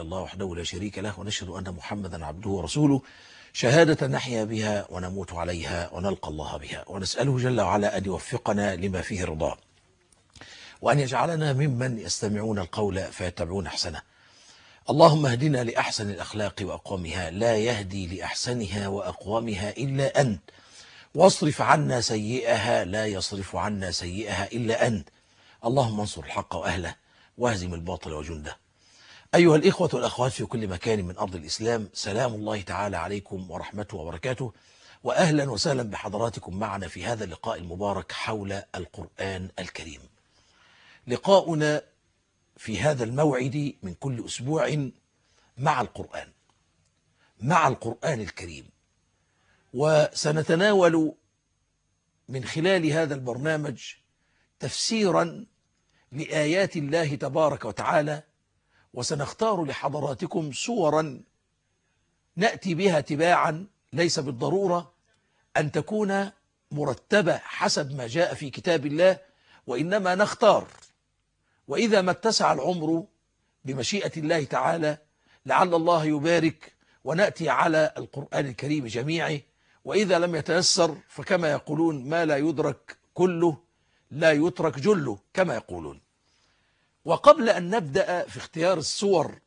الله وحده لا شريك له ونشهد أن محمدا عبده ورسوله شهادة نحيا بها ونموت عليها ونلقى الله بها ونسأله جل وعلا أن يوفقنا لما فيه رضاه وأن يجعلنا ممن يستمعون القول فيتبعون أحسنه اللهم اهدنا لأحسن الأخلاق وأقوامها لا يهدي لأحسنها وأقوامها إلا أنت واصرف عنا سيئها لا يصرف عنا سيئها إلا أنت اللهم انصر الحق وأهله واهزم الباطل وجنده أيها الإخوة والأخوات في كل مكان من أرض الإسلام سلام الله تعالى عليكم ورحمته وبركاته وأهلا وسهلا بحضراتكم معنا في هذا اللقاء المبارك حول القرآن الكريم لقاؤنا في هذا الموعد من كل أسبوع مع القرآن مع القرآن الكريم وسنتناول من خلال هذا البرنامج تفسيرا لآيات الله تبارك وتعالى وسنختار لحضراتكم صورا نأتي بها تباعا ليس بالضرورة أن تكون مرتبة حسب ما جاء في كتاب الله وإنما نختار وإذا ما اتسع العمر بمشيئة الله تعالى لعل الله يبارك ونأتي على القرآن الكريم جميعه وإذا لم يتيسر فكما يقولون ما لا يدرك كله لا يترك جله كما يقولون وقبل أن نبدأ في اختيار الصور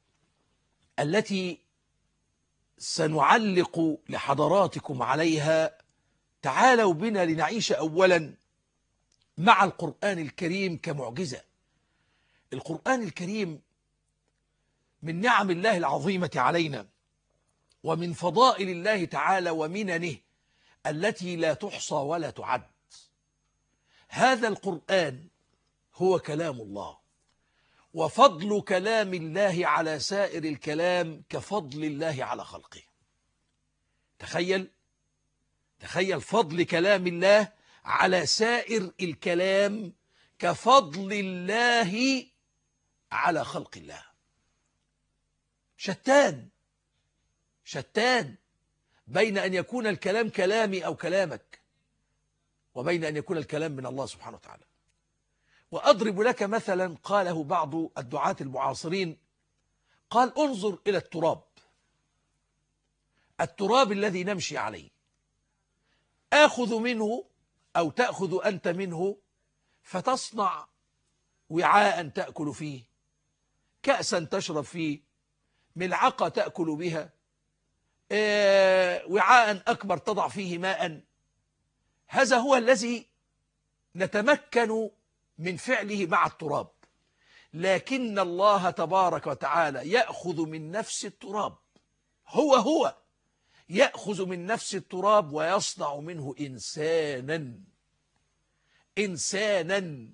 التي سنعلق لحضراتكم عليها تعالوا بنا لنعيش أولا مع القرآن الكريم كمعجزة القرآن الكريم من نعم الله العظيمة علينا ومن فضائل الله تعالى ومننه التي لا تحصى ولا تعد هذا القرآن هو كلام الله وفضل كلام الله على سائر الكلام كفضل الله على خلقه تخيل تخيل فضل كلام الله على سائر الكلام كفضل الله على خلق الله شتان شتان بين أن يكون الكلام كلامي أو كلامك وبين أن يكون الكلام من الله سبحانه وتعالى وأضرب لك مثلا قاله بعض الدعاة المعاصرين قال انظر إلى التراب التراب الذي نمشي عليه آخذ منه أو تأخذ أنت منه فتصنع وعاء تأكل فيه كأسا تشرب فيه ملعقة تأكل بها آه، وعاء أكبر تضع فيه ماء هذا هو الذي نتمكن من فعله مع التراب لكن الله تبارك وتعالى يأخذ من نفس التراب هو هو يأخذ من نفس التراب ويصنع منه إنسانا إنسانا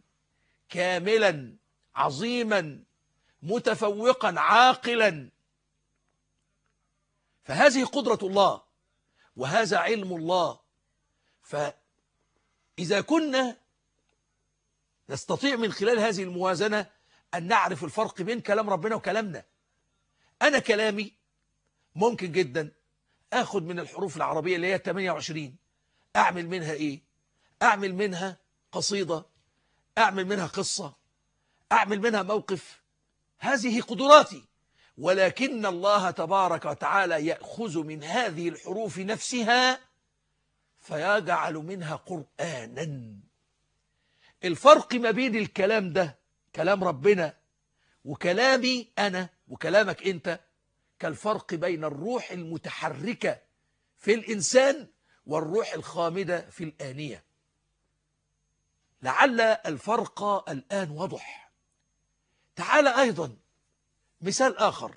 كاملا عظيما متفوقا عاقلا فهذه قدرة الله وهذا علم الله فإذا كنا نستطيع من خلال هذه الموازنة أن نعرف الفرق بين كلام ربنا وكلامنا أنا كلامي ممكن جدا أخذ من الحروف العربية اللي هي 28 أعمل منها إيه أعمل منها قصيدة أعمل منها قصة أعمل منها موقف هذه قدراتي ولكن الله تبارك وتعالى يأخذ من هذه الحروف نفسها فيجعل منها قرآنا الفرق ما بين الكلام ده كلام ربنا وكلامي أنا وكلامك أنت كالفرق بين الروح المتحركة في الإنسان والروح الخامدة في الآنية لعل الفرق الآن واضح تعال أيضا مثال آخر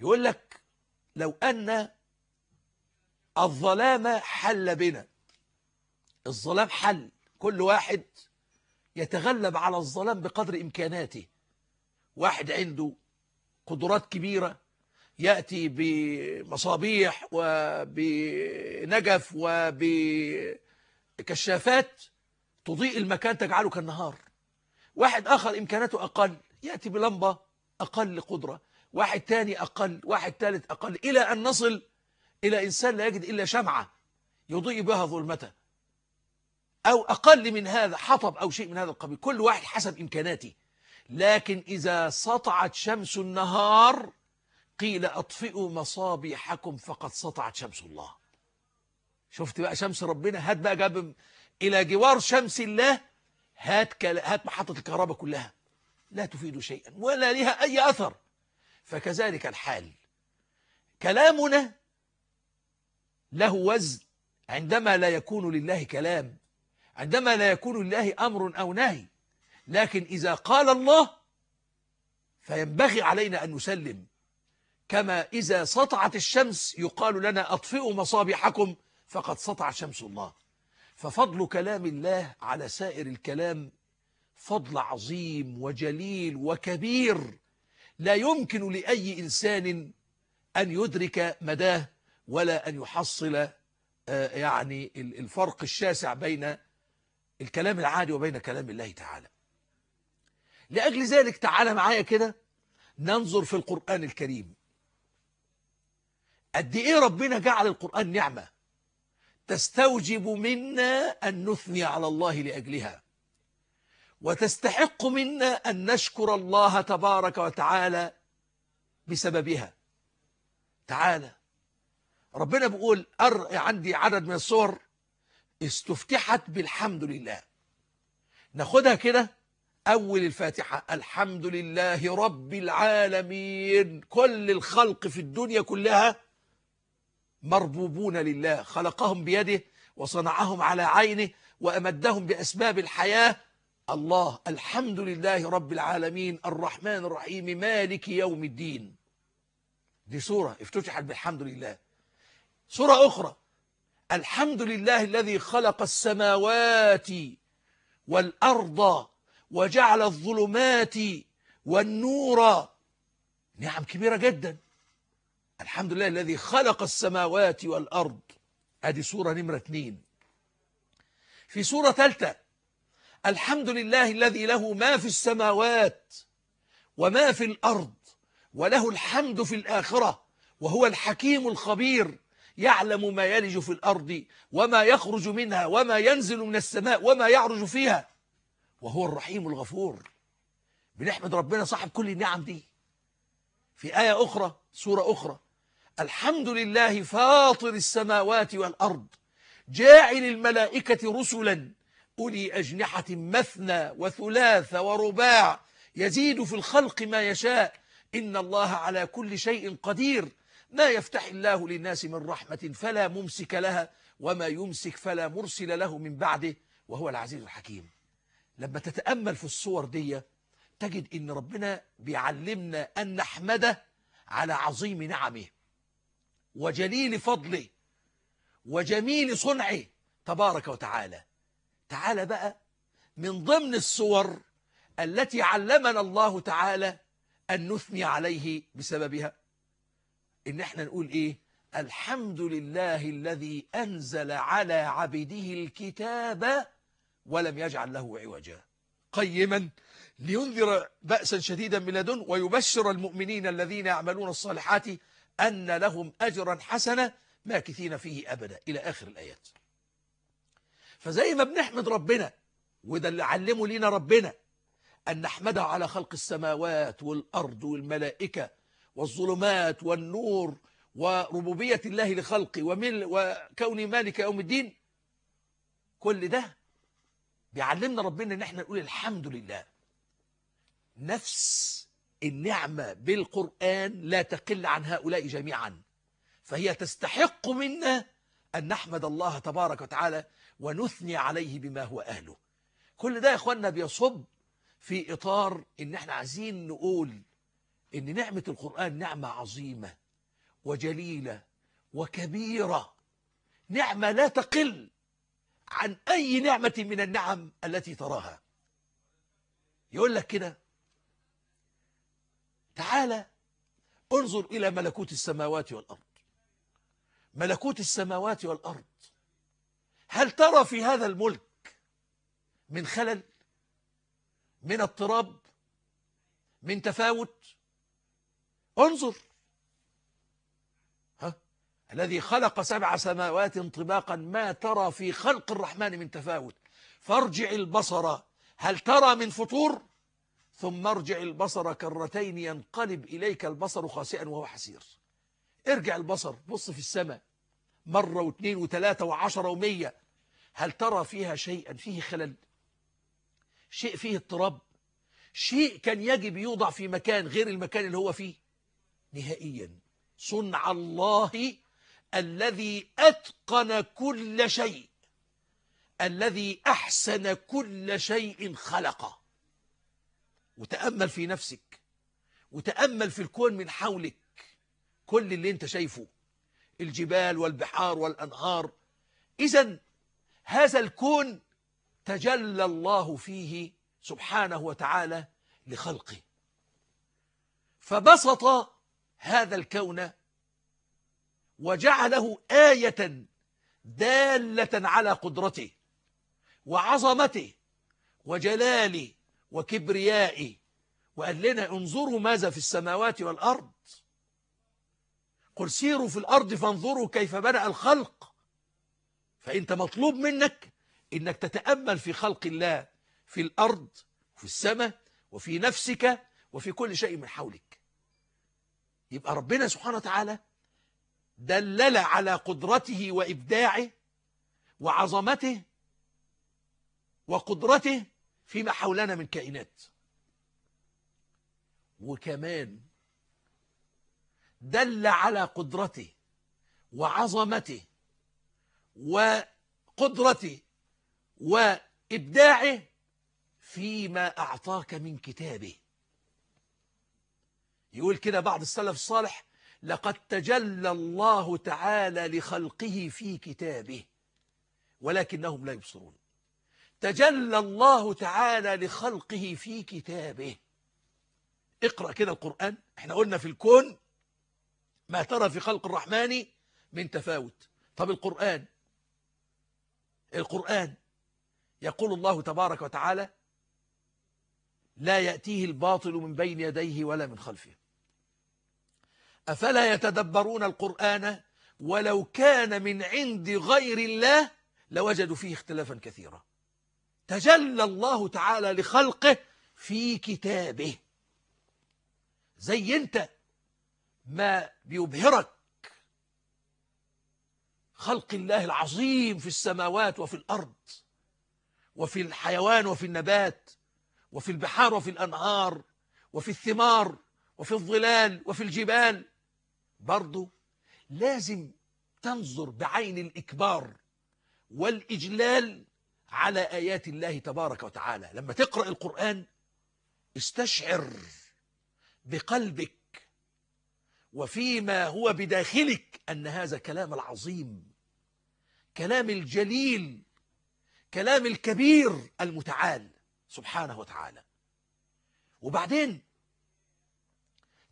يقول لك لو أن الظلام حل بنا الظلام حل كل واحد يتغلب على الظلام بقدر إمكاناته واحد عنده قدرات كبيرة يأتي بمصابيح وبنجف وبكشافات تضيء المكان تجعله كالنهار واحد آخر إمكاناته أقل يأتي بلمبة أقل قدرة واحد تاني أقل واحد ثالث أقل إلى أن نصل إلى إنسان لا يجد إلا شمعة يضيء بها ظلمته أو أقل من هذا حطب أو شيء من هذا القبيل كل واحد حسب إمكاناته لكن إذا سطعت شمس النهار قيل أطفئوا مصابيحكم فقد سطعت شمس الله شفت بقى شمس ربنا هات بقى جاب إلى جوار شمس الله هات, كل... هات محطة الكهرباء كلها لا تفيد شيئا ولا لها أي أثر فكذلك الحال كلامنا له وزن عندما لا يكون لله كلام عندما لا يكون لله أمر أو نهي لكن إذا قال الله فينبغي علينا أن نسلم كما إذا سطعت الشمس يقال لنا أطفئوا مصابيحكم فقد سطع شمس الله ففضل كلام الله على سائر الكلام فضل عظيم وجليل وكبير لا يمكن لأي إنسان أن يدرك مداه ولا أن يحصل آه، يعني الفرق الشاسع بين الكلام العادي وبين كلام الله تعالى لأجل ذلك تعالى معايا كده ننظر في القرآن الكريم قد إيه ربنا جعل القرآن نعمة تستوجب منا أن نثني على الله لأجلها وتستحق منا أن نشكر الله تبارك وتعالى بسببها تعالى ربنا بيقول عندي عدد من الصور استفتحت بالحمد لله ناخدها كده أول الفاتحة الحمد لله رب العالمين كل الخلق في الدنيا كلها مربوبون لله خلقهم بيده وصنعهم على عينه وأمدهم بأسباب الحياة الله الحمد لله رب العالمين الرحمن الرحيم مالك يوم الدين دي سورة افتتحت بالحمد لله سورة أخرى الحمد لله الذي خلق السماوات والأرض وجعل الظلمات والنور نعم كبيرة جدا الحمد لله الذي خلق السماوات والأرض هذه سورة نمرة اثنين في سورة ثالثة الحمد لله الذي له ما في السماوات وما في الأرض وله الحمد في الآخرة وهو الحكيم الخبير يعلم ما يلج في الأرض وما يخرج منها وما ينزل من السماء وما يعرج فيها وهو الرحيم الغفور بنحمد ربنا صاحب كل النعم دي في آية أخرى سورة أخرى الحمد لله فاطر السماوات والأرض جاعل الملائكة رسلا أولي أجنحة مثنى وثلاث ورباع يزيد في الخلق ما يشاء إن الله على كل شيء قدير ما يفتح الله للناس من رحمة فلا ممسك لها وما يمسك فلا مرسل له من بعده وهو العزيز الحكيم لما تتأمل في الصور دي تجد ان ربنا بيعلمنا أن نحمده على عظيم نعمه وجليل فضله وجميل صنعه تبارك وتعالى تعالى بقى من ضمن الصور التي علمنا الله تعالى أن نثني عليه بسببها ان احنا نقول ايه الحمد لله الذي انزل على عبده الكتاب ولم يجعل له عوجا قيما لينذر بأسا شديدا من لدن ويبشر المؤمنين الذين يعملون الصالحات أن لهم أجرا حسنا ماكثين فيه أبدا إلى آخر الآيات فزي ما بنحمد ربنا وده اللي علمه لينا ربنا أن نحمده على خلق السماوات والأرض والملائكة والظلمات والنور وربوبية الله لخلقه ومل وكوني مالك يوم الدين كل ده بيعلمنا ربنا ان احنا نقول الحمد لله نفس النعمة بالقرآن لا تقل عن هؤلاء جميعا فهي تستحق منا أن نحمد الله تبارك وتعالى ونثني عليه بما هو أهله كل ده يا أخوانا بيصب في إطار إن احنا عايزين نقول ان نعمة القرآن نعمة عظيمة وجليلة وكبيرة نعمة لا تقل عن أي نعمة من النعم التي تراها يقول لك كده تعالى انظر إلى ملكوت السماوات والأرض ملكوت السماوات والأرض هل ترى في هذا الملك من خلل من اضطراب من تفاوت انظر ها الذي خلق سبع سماوات طباقا ما ترى في خلق الرحمن من تفاوت فارجع البصر هل ترى من فطور ثم ارجع البصر كرتين ينقلب إليك البصر خاسئا وهو حسير ارجع البصر بص في السماء مرة واثنين وثلاثة وعشرة ومية هل ترى فيها شيئا فيه خلل شيء فيه اضطراب شيء كان يجب يوضع في مكان غير المكان اللي هو فيه نهائيا صنع الله الذي أتقن كل شيء الذي أحسن كل شيء خلقه وتأمل في نفسك وتأمل في الكون من حولك كل اللي انت شايفه الجبال والبحار والأنهار إذا هذا الكون تجلى الله فيه سبحانه وتعالى لخلقه فبسط هذا الكون وجعله آية دالة على قدرته وعظمته وجلاله وكبريائه وقال لنا انظروا ماذا في السماوات والأرض قل سيروا في الأرض فانظروا كيف بدأ الخلق فأنت مطلوب منك إنك تتأمل في خلق الله في الأرض وفي السماء وفي نفسك وفي كل شيء من حولك يبقى ربنا سبحانه وتعالى دلل على قدرته وإبداعه وعظمته وقدرته فيما حولنا من كائنات وكمان دل على قدرته وعظمته وقدرته وإبداعه فيما أعطاك من كتابه يقول كده بعض السلف الصالح لقد تجلى الله تعالى لخلقه في كتابه ولكنهم لا يبصرون تجلى الله تعالى لخلقه في كتابه اقرأ كده القرآن احنا قلنا في الكون ما ترى في خلق الرحمن من تفاوت طب القرآن القرآن يقول الله تبارك وتعالى لا يأتيه الباطل من بين يديه ولا من خلفه أفلا يتدبرون القرآن ولو كان من عند غير الله لوجدوا فيه اختلافا كثيرا تجلى الله تعالى لخلقه في كتابه زي انت ما بيبهرك خلق الله العظيم في السماوات وفي الأرض وفي الحيوان وفي النبات وفي البحار وفي الأنهار وفي الثمار وفي الظلال وفي الجبال برضو لازم تنظر بعين الإكبار والإجلال على آيات الله تبارك وتعالى لما تقرأ القرآن استشعر بقلبك وفيما هو بداخلك أن هذا كلام العظيم كلام الجليل كلام الكبير المتعال سبحانه وتعالى وبعدين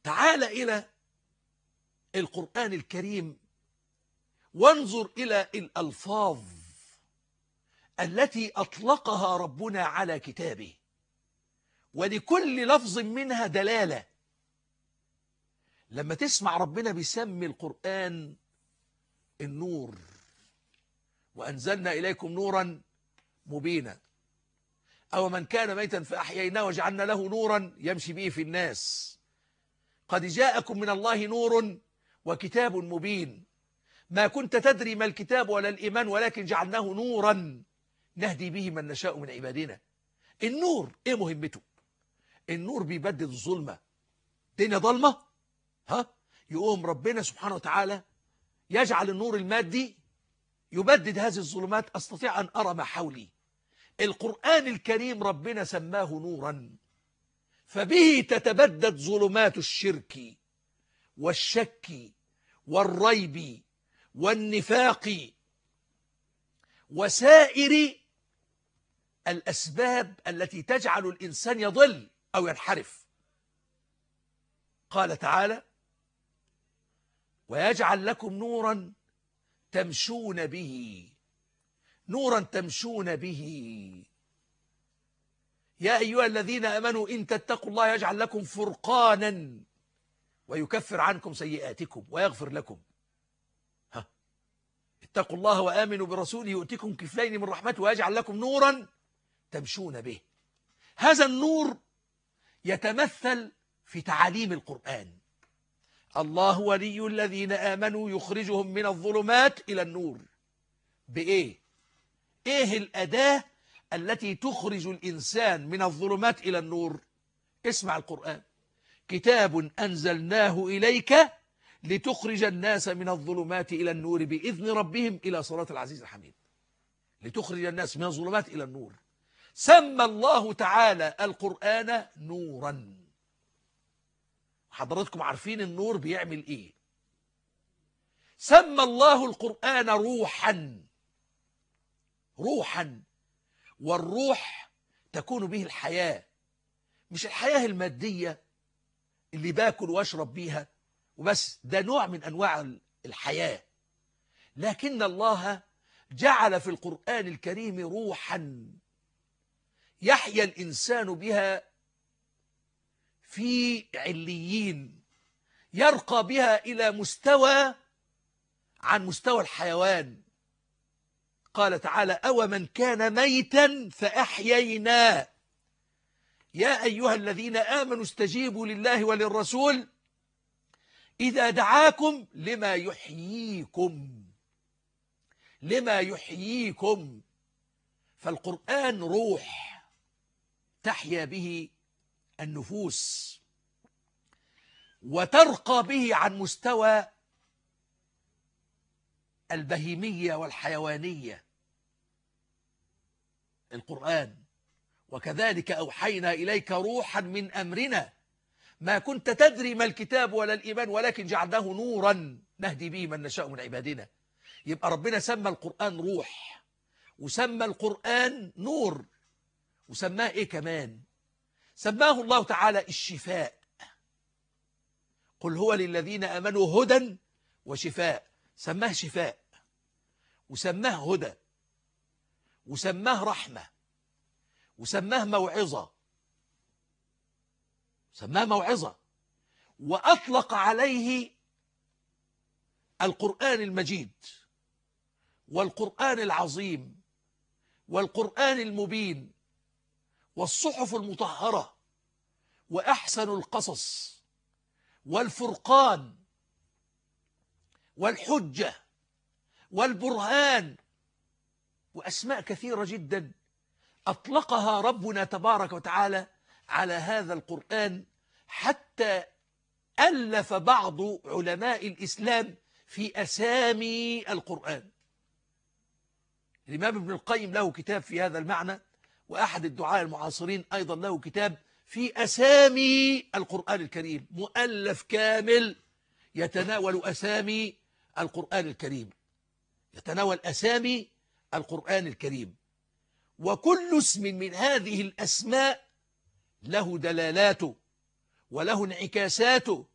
تعال إلى القرآن الكريم وانظر إلى الألفاظ التي أطلقها ربنا على كتابه ولكل لفظ منها دلالة لما تسمع ربنا بيسمي القرآن النور وأنزلنا إليكم نورا مبينا أو من كان ميتا فأحييناه وجعلنا له نورا يمشي به في الناس قد جاءكم من الله نور وكتاب مبين ما كنت تدري ما الكتاب ولا الإيمان ولكن جعلناه نورا نهدي به من نشاء من عبادنا النور ايه مهمته النور بيبدد الظلمة الدنيا ظلمة ها يقوم ربنا سبحانه وتعالى يجعل النور المادي يبدد هذه الظلمات أستطيع أن أرى ما حولي القرآن الكريم ربنا سماه نورا فبه تتبدد ظلمات الشرك والشك والريب والنفاق وسائر الأسباب التي تجعل الإنسان يضل أو ينحرف قال تعالى ويجعل لكم نورا تمشون به نورا تمشون به يا أيها الذين أمنوا إن تتقوا الله يجعل لكم فرقانا ويكفر عنكم سيئاتكم ويغفر لكم ها اتقوا الله وآمنوا برسوله يؤتكم كفلين من رحمته ويجعل لكم نورا تمشون به هذا النور يتمثل في تعاليم القرآن الله ولي الذين آمنوا يخرجهم من الظلمات إلى النور بإيه؟ إيه الأداة التي تخرج الإنسان من الظلمات إلى النور؟ اسمع القرآن كتاب أنزلناه إليك لتخرج الناس من الظلمات إلى النور بإذن ربهم إلى صلاة العزيز الحميد لتخرج الناس من الظلمات إلى النور سمى الله تعالى القرآن نورا حضراتكم عارفين النور بيعمل إيه سمى الله القرآن روحا روحا والروح تكون به الحياة مش الحياة المادية اللي باكل واشرب بيها وبس ده نوع من أنواع الحياة لكن الله جعل في القرآن الكريم روحا يحيا الإنسان بها في عليين يرقى بها إلى مستوى عن مستوى الحيوان قال تعالى أومن كان ميتا فأحييناه يا أيها الذين آمنوا استجيبوا لله وللرسول إذا دعاكم لما يحييكم لما يحييكم فالقرآن روح تحيا به النفوس وترقى به عن مستوى البهيمية والحيوانية القرآن وكذلك أوحينا إليك روحا من أمرنا ما كنت تدري ما الكتاب ولا الإيمان ولكن جعلناه نورا نهدي به من نشاء من عبادنا يبقى ربنا سمى القرآن روح وسمى القرآن نور وسماه إيه كمان سماه الله تعالى الشفاء قل هو للذين أمنوا هدى وشفاء سماه شفاء وسماه هدى وسماه رحمة وسماه موعظة سماه موعظة وأطلق عليه القرآن المجيد والقرآن العظيم والقرآن المبين والصحف المطهرة وأحسن القصص والفرقان والحجة والبرهان وأسماء كثيرة جدا أطلقها ربنا تبارك وتعالى على هذا القرآن حتى ألف بعض علماء الإسلام في أسامي القرآن الإمام ابن القيم له كتاب في هذا المعنى وأحد الدعاء المعاصرين أيضا له كتاب في أسامي القرآن الكريم مؤلف كامل يتناول أسامي القرآن الكريم يتناول أسامي القرآن الكريم وكل اسم من هذه الأسماء له دلالاته وله انعكاساته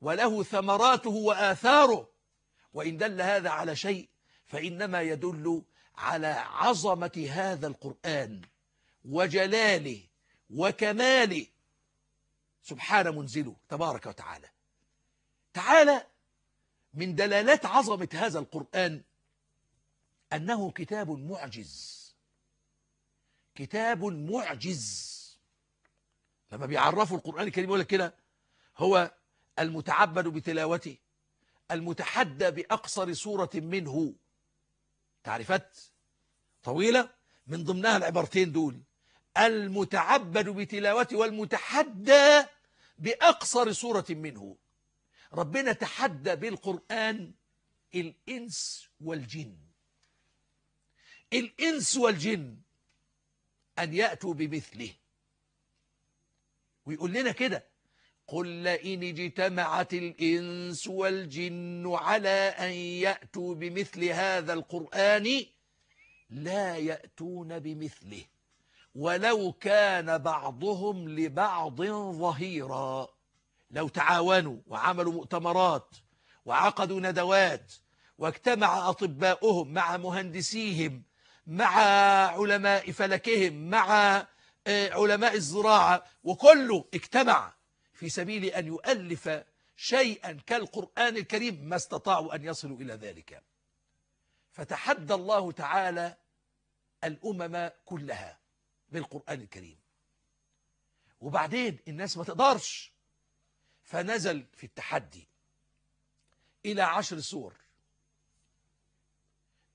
وله ثمراته وآثاره وإن دل هذا على شيء فإنما يدل على عظمة هذا القرآن وجلاله وكماله سبحان منزله تبارك وتعالى تعالى من دلالات عظمة هذا القرآن أنه كتاب معجز كتاب معجز لما بيعرفوا القرآن الكريم يقول لك كده هو المتعبد بتلاوته المتحدى بأقصر سورة منه تعريفات طويلة من ضمنها العبارتين دول المتعبد بتلاوته والمتحدى بأقصر سورة منه ربنا تحدى بالقرآن الإنس والجن الإنس والجن أن يأتوا بمثله ويقول لنا كده قل لئن اجتمعت الإنس والجن على أن يأتوا بمثل هذا القرآن لا يأتون بمثله ولو كان بعضهم لبعض ظهيرا لو تعاونوا وعملوا مؤتمرات وعقدوا ندوات واجتمع أطباؤهم مع مهندسيهم مع علماء فلكهم مع آه، علماء الزراعة وكله اجتمع في سبيل أن يؤلف شيئا كالقرآن الكريم ما استطاعوا أن يصلوا إلى ذلك فتحدى الله تعالى الأمم كلها بالقرآن الكريم وبعدين الناس ما تقدرش فنزل في التحدي إلى عشر سور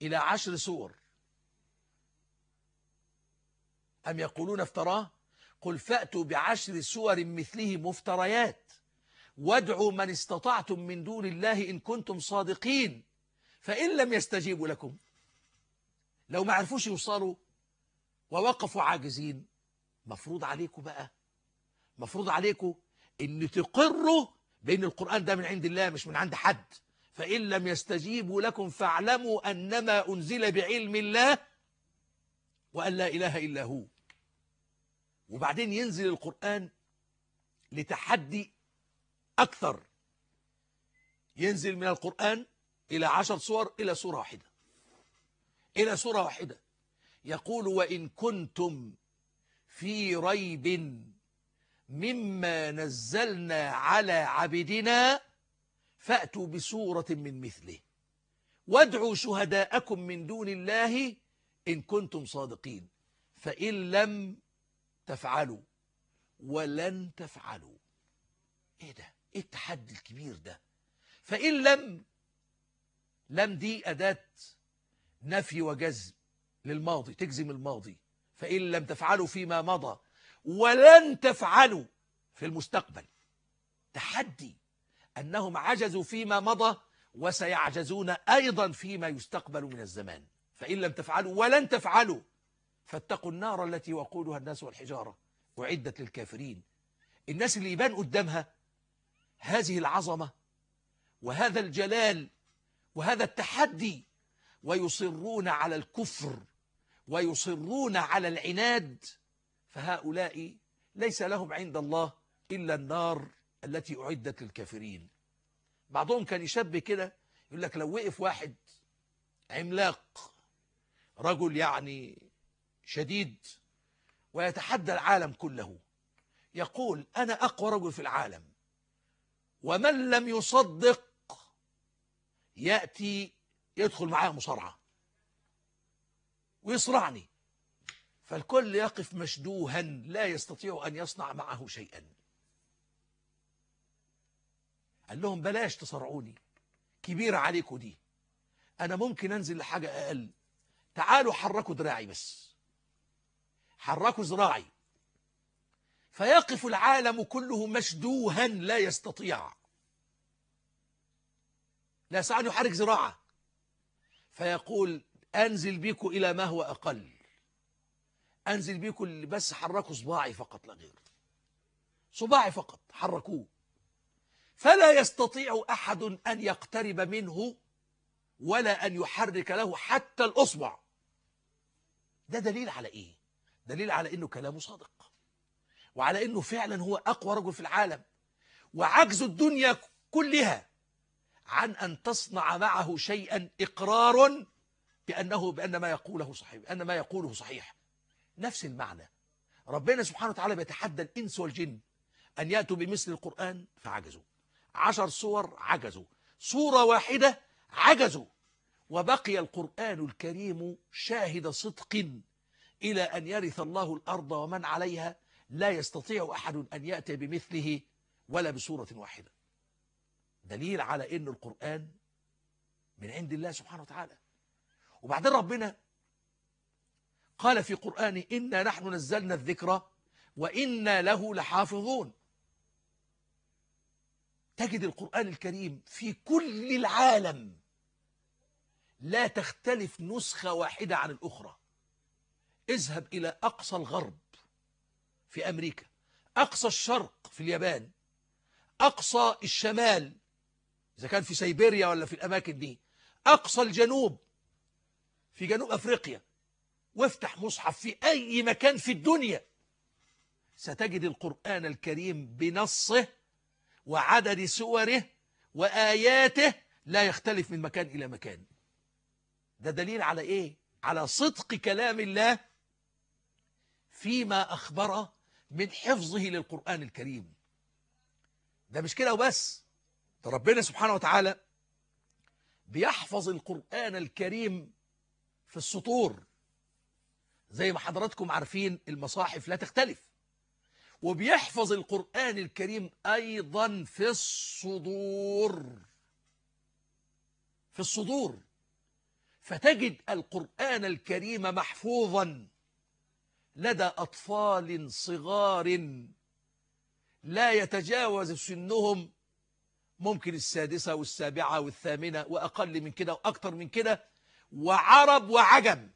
إلى عشر سور أم يقولون افتراه قل فأتوا بعشر سور مثله مفتريات وادعوا من استطعتم من دون الله إن كنتم صادقين فإن لم يستجيبوا لكم لو ما عرفوش يوصلوا ووقفوا عاجزين مفروض عليكم بقى مفروض عليكم ان تقروا بان القرآن ده من عند الله مش من عند حد فإن لم يستجيبوا لكم فاعلموا أنما أنزل بعلم الله وأن لا إله إلا هو وبعدين ينزل القرآن لتحدي أكثر ينزل من القرآن إلى عشر صور إلى سورة واحدة إلى سورة واحدة يقول وإن كنتم في ريب مما نزلنا على عبدنا فأتوا بسورة من مثله وادعوا شهداءكم من دون الله إن كنتم صادقين فإن لم تفعلوا ولن تفعلوا إيه ده إيه التحدي الكبير ده فإن لم لم دي أداة نفي وجزم للماضي تجزم الماضي فإن لم تفعلوا فيما مضى ولن تفعلوا في المستقبل تحدي أنهم عجزوا فيما مضى وسيعجزون أيضا فيما يستقبل من الزمان فإن لم تفعلوا ولن تفعلوا فاتقوا النار التي وقودها الناس والحجارة أعدت للكافرين الناس اللي يبان قدامها هذه العظمة وهذا الجلال وهذا التحدي ويصرون على الكفر ويصرون على العناد فهؤلاء ليس لهم عند الله إلا النار التي أعدت للكافرين بعضهم كان يشبه كده يقول لك لو وقف واحد عملاق رجل يعني شديد ويتحدى العالم كله يقول أنا أقوى رجل في العالم ومن لم يصدق يأتي يدخل معايا مصارعة ويصرعني فالكل يقف مشدوها لا يستطيع أن يصنع معه شيئا قال لهم بلاش تصارعوني كبيرة عليكم دي أنا ممكن أنزل لحاجة أقل تعالوا حركوا ذراعي بس حركوا ذراعي فيقف العالم كله مشدوها لا يستطيع لا يستطيع أن يحرك ذراعه فيقول أنزل بيكم إلى ما هو أقل أنزل بيكم اللي بس حركوا صباعي فقط لا غير صباعي فقط حركوه فلا يستطيع أحد أن يقترب منه ولا أن يحرك له حتى الأصبع ده دليل على ايه دليل على انه كلامه صادق وعلى انه فعلا هو اقوى رجل في العالم وعجز الدنيا كلها عن ان تصنع معه شيئا اقرار بانه بان ما يقوله صحيح ان ما يقوله صحيح نفس المعنى ربنا سبحانه وتعالى بيتحدى الانس والجن ان ياتوا بمثل القران فعجزوا عشر صور عجزوا صوره واحده عجزوا وبقي القرآن الكريم شاهد صدق إلى أن يرث الله الأرض ومن عليها لا يستطيع أحد أن يأتي بمثله ولا بصورة واحدة دليل على أن القرآن من عند الله سبحانه وتعالى وبعدين ربنا قال في قرآنه إنا نحن نزلنا الذكر وإنا له لحافظون تجد القرآن الكريم في كل العالم لا تختلف نسخة واحدة عن الأخرى اذهب إلى أقصى الغرب في أمريكا أقصى الشرق في اليابان أقصى الشمال إذا كان في سيبيريا ولا في الأماكن دي أقصى الجنوب في جنوب أفريقيا وافتح مصحف في أي مكان في الدنيا ستجد القرآن الكريم بنصه وعدد سوره وآياته لا يختلف من مكان إلى مكان ده دليل على إيه على صدق كلام الله فيما أخبره من حفظه للقرآن الكريم ده مش كده وبس ده ربنا سبحانه وتعالى بيحفظ القرآن الكريم في السطور زي ما حضراتكم عارفين المصاحف لا تختلف وبيحفظ القرآن الكريم أيضا في الصدور في الصدور فتجد القرآن الكريم محفوظا لدى أطفال صغار لا يتجاوز سنهم ممكن السادسة والسابعة والثامنة وأقل من كده وأكثر من كده وعرب وعجم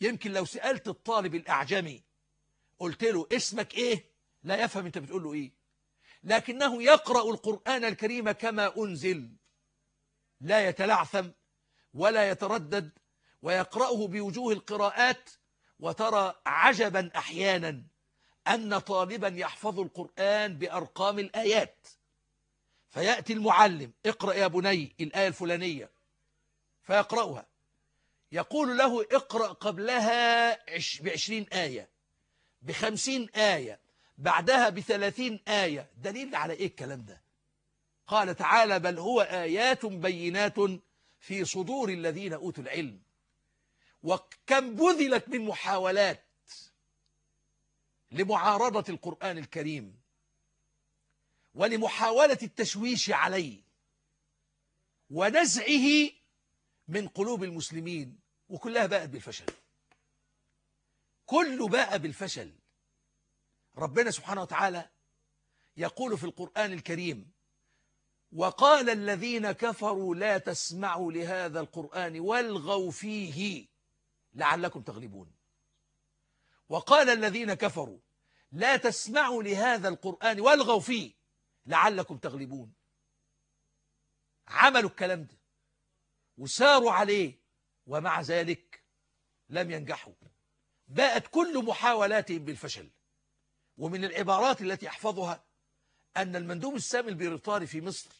يمكن لو سألت الطالب الأعجمي قلت له اسمك إيه لا يفهم أنت بتقول له إيه لكنه يقرأ القرآن الكريم كما أنزل لا يتلعثم ولا يتردد ويقرأه بوجوه القراءات وترى عجبا أحيانا أن طالبا يحفظ القرآن بأرقام الآيات فيأتي المعلم اقرأ يا بني الآية الفلانية فيقرأها يقول له اقرأ قبلها بعشرين آية بخمسين آية بعدها بثلاثين آية دليل على إيه الكلام ده قال تعالى بل هو آيات بينات في صدور الذين أوتوا العلم وكم بذلت من محاولات لمعارضة القرآن الكريم ولمحاولة التشويش عليه ونزعه من قلوب المسلمين وكلها باءت بالفشل كله باء بالفشل ربنا سبحانه وتعالى يقول في القرآن الكريم وقال الذين كفروا لا تسمعوا لهذا القرآن والغوا فيه لعلكم تغلبون وقال الذين كفروا لا تسمعوا لهذا القرآن والغوا فيه لعلكم تغلبون عملوا الكلام ده وساروا عليه ومع ذلك لم ينجحوا باءت كل محاولاتهم بالفشل ومن العبارات التي احفظها أن المندوب السامي البريطاني في مصر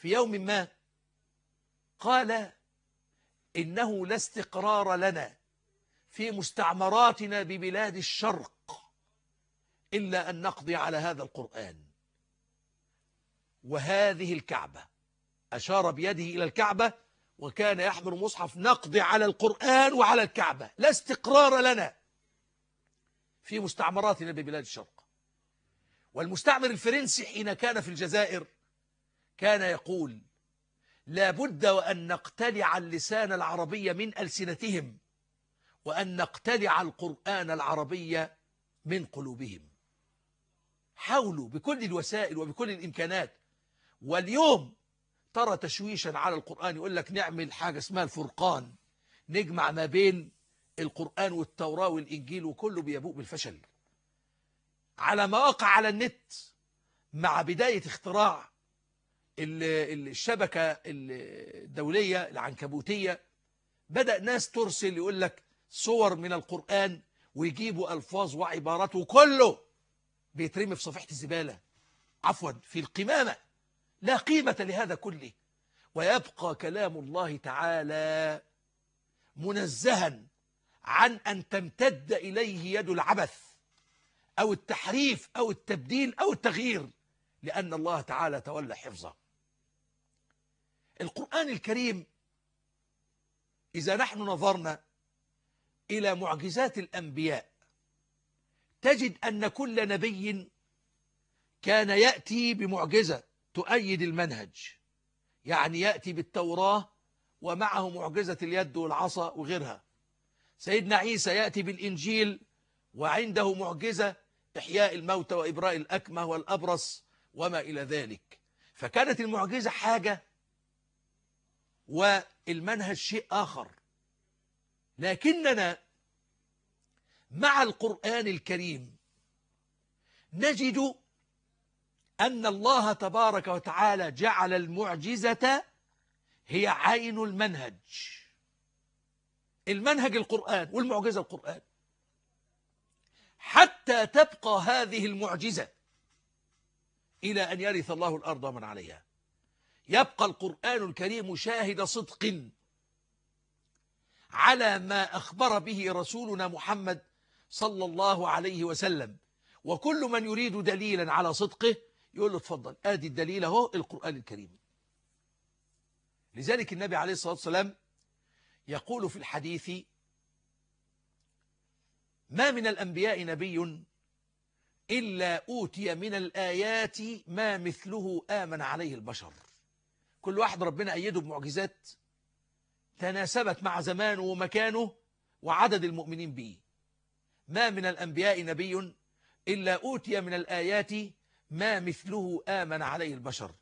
في يوم ما قال إنه لا استقرار لنا في مستعمراتنا ببلاد الشرق إلا أن نقضي على هذا القرآن وهذه الكعبة أشار بيده إلى الكعبة وكان يحمل مصحف نقضي على القرآن وعلى الكعبة لا استقرار لنا في مستعمراتنا ببلاد الشرق والمستعمر الفرنسي حين كان في الجزائر كان يقول لابد وأن نقتلع اللسان العربي من ألسنتهم وأن نقتلع القرآن العربي من قلوبهم حاولوا بكل الوسائل وبكل الإمكانات واليوم ترى تشويشا على القرآن يقول لك نعمل حاجة اسمها الفرقان نجمع ما بين القرآن والتوراة والإنجيل وكله بيبوء بالفشل على ما وقع على النت مع بداية اختراع الشبكة الدولية العنكبوتية بدأ ناس ترسل يقول لك صور من القرآن ويجيبوا ألفاظ وعبارات وكله بيترمي في صفحة الزبالة عفوا في القمامة لا قيمة لهذا كله ويبقى كلام الله تعالى منزها عن أن تمتد إليه يد العبث أو التحريف أو التبديل أو التغيير لأن الله تعالى تولى حفظه القرآن الكريم إذا نحن نظرنا إلى معجزات الأنبياء تجد أن كل نبي كان يأتي بمعجزة تؤيد المنهج يعني يأتي بالتوراة ومعه معجزة اليد والعصا وغيرها سيدنا عيسى يأتي بالإنجيل وعنده معجزة إحياء الموت وإبراء الأكمة والأبرص وما إلى ذلك فكانت المعجزة حاجة والمنهج شيء آخر لكننا مع القرآن الكريم نجد أن الله تبارك وتعالى جعل المعجزة هي عين المنهج المنهج القرآن والمعجزة القرآن حتى تبقى هذه المعجزة إلى أن يرث الله الأرض من عليها يبقى القرآن الكريم شاهد صدق على ما أخبر به رسولنا محمد صلى الله عليه وسلم وكل من يريد دليلا على صدقه يقول له اتفضل ادي الدليل اهو القرآن الكريم لذلك النبي عليه الصلاة والسلام يقول في الحديث ما من الأنبياء نبي إلا أوتي من الآيات ما مثله آمن عليه البشر كل واحد ربنا أيده بمعجزات تناسبت مع زمانه ومكانه وعدد المؤمنين به ما من الأنبياء نبي إلا أوتي من الآيات ما مثله آمن عليه البشر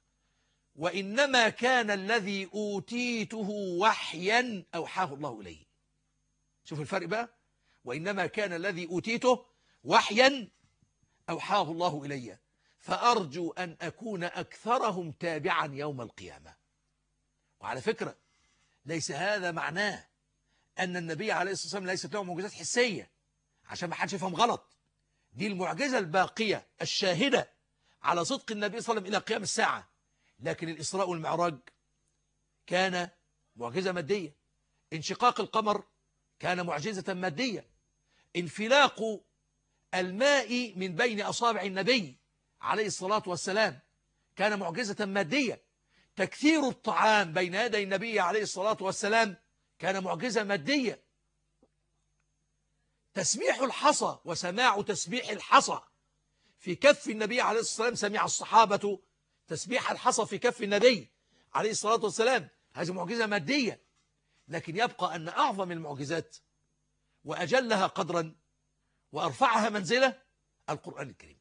وإنما كان الذي أوتيته وحيا أوحاه الله إليه شوف الفرق بقى وإنما كان الذي أوتيته وحيا أوحاه الله إليه فأرجو أن أكون أكثرهم تابعا يوم القيامة وعلى فكرة ليس هذا معناه أن النبي عليه الصلاة والسلام ليست له معجزات حسية عشان ما حدش يفهم غلط دي المعجزة الباقية الشاهدة على صدق النبي صلى الله عليه وسلم إلى قيام الساعة لكن الإسراء والمعراج كان معجزة مادية انشقاق القمر كان معجزة مادية انفلاق الماء من بين أصابع النبي عليه الصلاة والسلام كان معجزة مادية تكثير الطعام بين يدي النبي عليه الصلاة والسلام كان معجزة مادية تسبيح الحصى وسماع تسبيح الحصى في كف النبي عليه الصلاة والسلام سمع الصحابة تسبيح الحصى في كف النبي عليه الصلاة والسلام هذه معجزة مادية لكن يبقى أن أعظم المعجزات وأجلها قدرا وأرفعها منزلة القرآن الكريم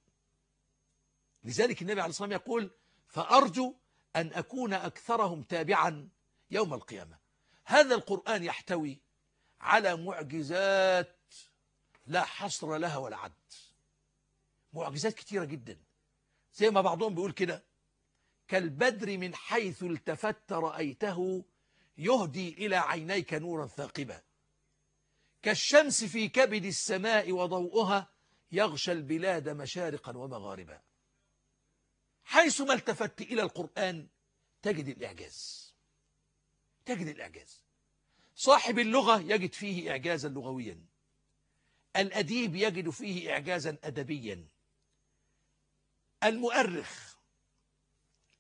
لذلك النبي عليه الصلاة والسلام يقول فأرجو أن أكون أكثرهم تابعا يوم القيامة هذا القرآن يحتوي على معجزات لا حصر لها ولا عد معجزات كتيرة جدا زي ما بعضهم بيقول كده كالبدر من حيث التفت رأيته يهدي إلى عينيك نورا ثاقبا كالشمس في كبد السماء وضوءها يغشى البلاد مشارقا ومغاربا حيثما التفت إلى القرآن تجد الإعجاز تجد الإعجاز صاحب اللغة يجد فيه إعجازا لغويا الأديب يجد فيه إعجازا أدبيا المؤرخ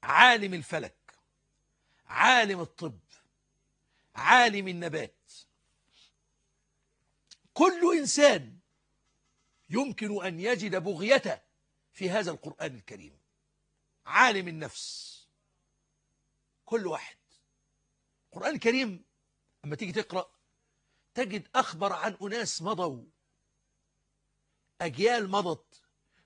عالم الفلك عالم الطب عالم النبات كل إنسان يمكن أن يجد بغيته في هذا القرآن الكريم عالم النفس كل واحد القرآن الكريم لما تيجي تقرأ تجد أخبر عن أناس مضوا أجيال مضت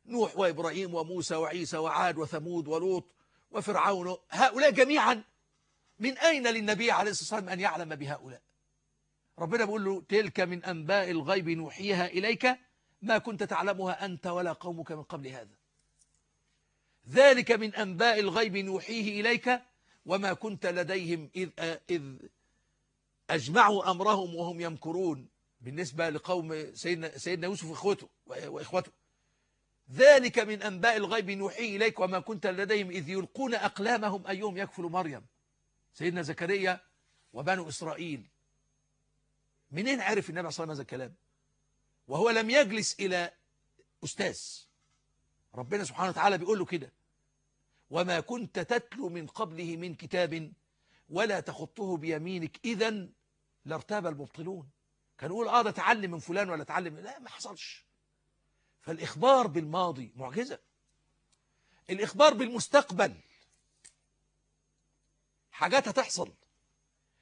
نوح وإبراهيم وموسى وعيسى وعاد وثمود ولوط وفرعون هؤلاء جميعا من أين للنبي عليه الصلاة والسلام أن يعلم بهؤلاء ربنا بيقول له تلك من أنباء الغيب نوحيها إليك ما كنت تعلمها أنت ولا قومك من قبل هذا ذلك من أنباء الغيب نوحيه إليك وما كنت لديهم إذ, إذ أجمعوا أمرهم وهم يمكرون بالنسبة لقوم سيدنا, سيدنا يوسف إخوته وإخوته ذلك من أنباء الغيب نوحيه إليك وما كنت لديهم إذ يلقون أقلامهم أيهم يكفل مريم سيدنا زكريا وبنو إسرائيل منين عرف النبي صلى الله عليه وسلم هذا الكلام وهو لم يجلس إلى أستاذ ربنا سبحانه وتعالى بيقول له كده وما كنت تتلو من قبله من كتاب ولا تخطه بيمينك إذا لارتاب المبطلون كان يقول آه ده اتعلم من فلان ولا اتعلم لا ما حصلش فالإخبار بالماضي معجزة الإخبار بالمستقبل حاجات هتحصل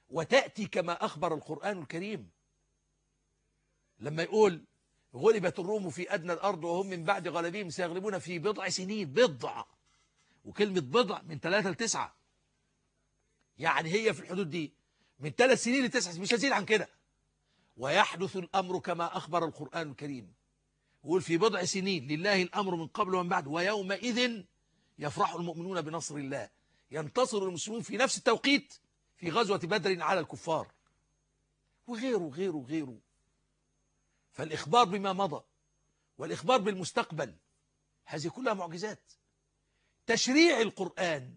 وتأتي كما أخبر القرآن الكريم لما يقول غلبت الروم في أدنى الأرض وهم من بعد غلبهم سيغلبون في بضع سنين بضع وكلمة بضع من ثلاثة لتسعة يعني هي في الحدود دي من ثلاث سنين لتسعة مش هزيد عن كده ويحدث الأمر كما أخبر القرآن الكريم يقول في بضع سنين لله الأمر من قبل ومن بعد ويومئذ يفرح المؤمنون بنصر الله ينتصر المسلمون في نفس التوقيت في غزوة بدر على الكفار وغيره غيره غيره فالإخبار بما مضى والإخبار بالمستقبل هذه كلها معجزات تشريع القرآن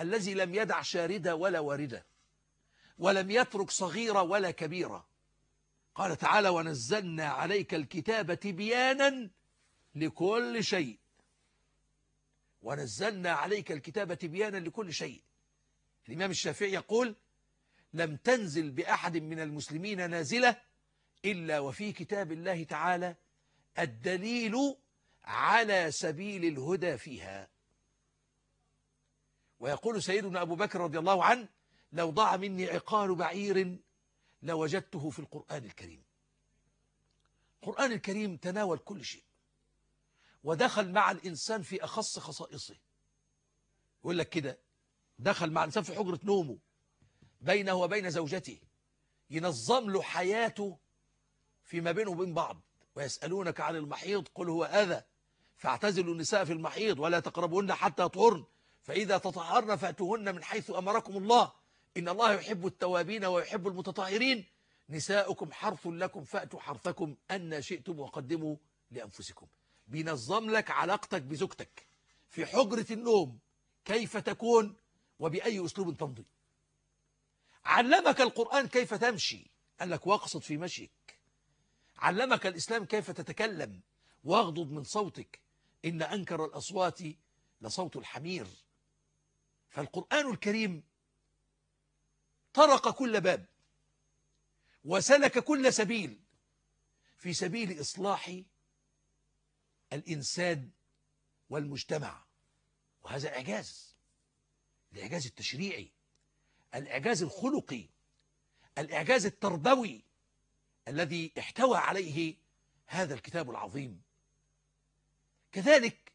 الذي لم يدع شاردة ولا واردة ولم يترك صغيرة ولا كبيرة قال تعالى ونزلنا عليك الكتاب تبيانا لكل شيء ونزلنا عليك الكتاب تبيانا لكل شيء الإمام الشافعي يقول لم تنزل بأحد من المسلمين نازلة إلا وفي كتاب الله تعالى الدليل على سبيل الهدى فيها ويقول سيدنا أبو بكر رضي الله عنه لو ضاع مني عقال بعير لوجدته في القرآن الكريم القرآن الكريم تناول كل شيء ودخل مع الإنسان في أخص خصائصه يقول لك كده دخل مع الإنسان في حجرة نومه بينه وبين زوجته ينظم له حياته فيما بينه وبين بعض ويسألونك عن المحيض قل هو أذى فاعتزلوا النساء في المحيض ولا تقربوهن حتى يطهرن فإذا تطهرن فأتوهن من حيث أمركم الله إن الله يحب التوابين ويحب المتطهرين نساؤكم حرث لكم فأتوا حرثكم أن شئتم وقدموا لأنفسكم بينظم لك علاقتك بزوجتك في حجرة النوم كيف تكون وبأي أسلوب تمضي علمك القرآن كيف تمشي قال لك واقصد في مشيك علمك الإسلام كيف تتكلم واغضض من صوتك إن أنكر الأصوات لصوت الحمير فالقرآن الكريم طرق كل باب وسلك كل سبيل في سبيل إصلاح الإنسان والمجتمع وهذا إعجاز الإعجاز التشريعي الإعجاز الخلقي الإعجاز التربوي الذي احتوى عليه هذا الكتاب العظيم كذلك